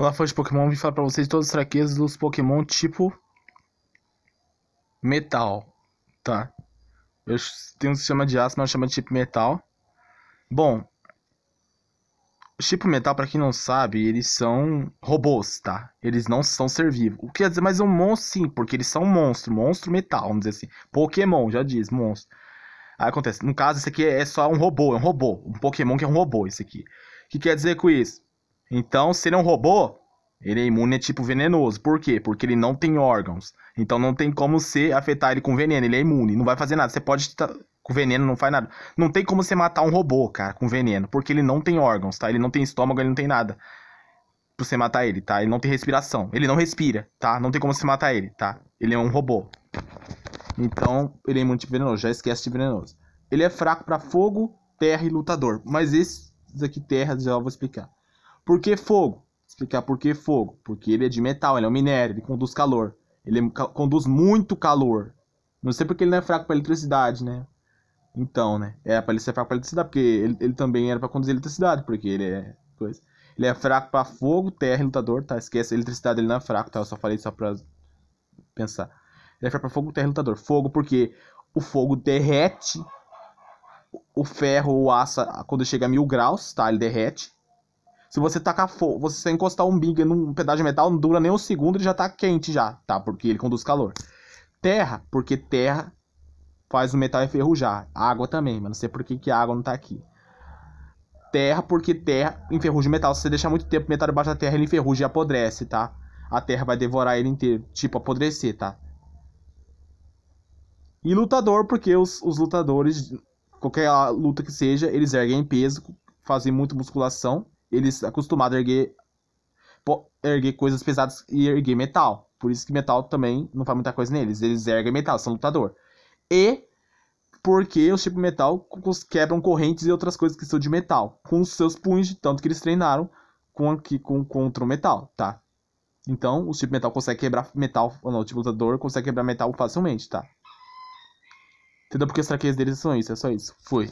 Olá, fãs de Pokémon, vim falar pra vocês todas as fraquezas dos Pokémon tipo metal, tá? Eu tenho um que chama de aço, mas chama de tipo metal. Bom, o tipo metal, para quem não sabe, eles são robôs, tá? Eles não são ser vivo. O que quer dizer, mas é um monstro sim, porque eles são um monstro, monstro metal, vamos dizer assim. Pokémon, já diz, monstro. Aí acontece, no caso, esse aqui é só um robô, é um robô. Um Pokémon que é um robô, esse aqui. O que quer dizer com isso? Então, se ele é um robô, ele é imune a é tipo venenoso. Por quê? Porque ele não tem órgãos. Então não tem como você afetar ele com veneno. Ele é imune, não vai fazer nada. Você pode. Com veneno não faz nada. Não tem como você matar um robô, cara, com veneno. Porque ele não tem órgãos, tá? Ele não tem estômago, ele não tem nada. Pra você matar ele, tá? Ele não tem respiração. Ele não respira, tá? Não tem como você matar ele, tá? Ele é um robô. Então, ele é imune tipo venenoso. Já esquece de venenoso. Ele é fraco para fogo, terra e lutador. Mas esses aqui, terra, já vou explicar. Por que fogo? Explicar por que fogo. Porque ele é de metal, ele é um minério, ele conduz calor. Ele é conduz muito calor. Não sei porque ele não é fraco para eletricidade, né? Então, né? É, para ele ser fraco para eletricidade, porque ele, ele também era para conduzir eletricidade, porque ele é coisa. Ele é fraco para fogo, terra e lutador, tá? Esquece, eletricidade ele não é fraco, tá? Eu só falei só para pensar. Ele é fraco para fogo, terra e lutador. Fogo porque o fogo derrete o ferro, o aço, quando chega a mil graus, tá? Ele derrete. Se você tacar fogo, você encostar um biga num pedaço de metal, não dura nem um segundo, ele já tá quente já, tá? Porque ele conduz calor. Terra, porque terra faz o metal enferrujar. Água também, mas não sei por que, que a água não tá aqui. Terra, porque terra enferruja o metal. Se você deixar muito tempo o metal debaixo da terra, ele enferruja e apodrece, tá? A terra vai devorar ele inteiro, tipo apodrecer, tá? E lutador, porque os, os lutadores, qualquer luta que seja, eles erguem peso, fazem muita musculação eles acostumados a erguer, erguer coisas pesadas e erguer metal. Por isso que metal também não faz muita coisa neles. Eles erguem metal, são lutador. E porque os tipo metal quebram correntes e outras coisas que são de metal com os seus punhos, de tanto que eles treinaram com, aqui, com contra o metal, tá? Então, o tipo metal consegue quebrar metal, ou não, o tipo lutador consegue quebrar metal facilmente, tá? Entendeu porque as fraquezas deles são isso, é só isso. Fui.